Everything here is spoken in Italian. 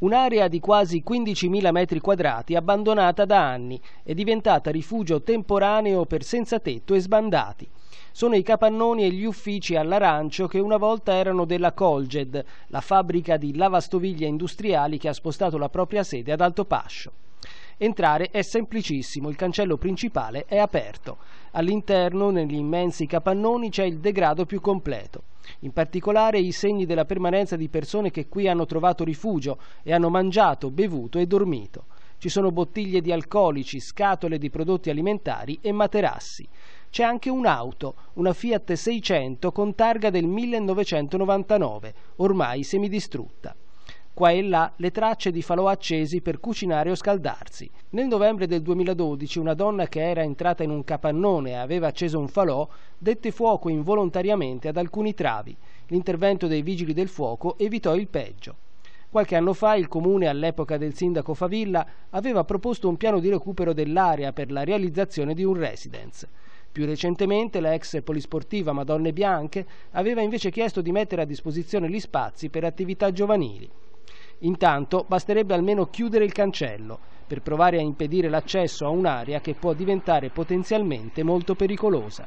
un'area di quasi 15.000 metri quadrati abbandonata da anni e diventata rifugio temporaneo per senza tetto e sbandati. Sono i capannoni e gli uffici all'arancio che una volta erano della Colged, la fabbrica di lavastoviglie industriali che ha spostato la propria sede ad Altopascio. Entrare è semplicissimo, il cancello principale è aperto. All'interno, negli immensi capannoni, c'è il degrado più completo in particolare i segni della permanenza di persone che qui hanno trovato rifugio e hanno mangiato, bevuto e dormito. Ci sono bottiglie di alcolici, scatole di prodotti alimentari e materassi. C'è anche un'auto, una Fiat 600 con targa del 1999, ormai semidistrutta qua e là le tracce di falò accesi per cucinare o scaldarsi. Nel novembre del 2012 una donna che era entrata in un capannone e aveva acceso un falò dette fuoco involontariamente ad alcuni travi. L'intervento dei vigili del fuoco evitò il peggio. Qualche anno fa il comune, all'epoca del sindaco Favilla, aveva proposto un piano di recupero dell'area per la realizzazione di un residence. Più recentemente la ex polisportiva Madonne Bianche aveva invece chiesto di mettere a disposizione gli spazi per attività giovanili. Intanto basterebbe almeno chiudere il cancello per provare a impedire l'accesso a un'area che può diventare potenzialmente molto pericolosa.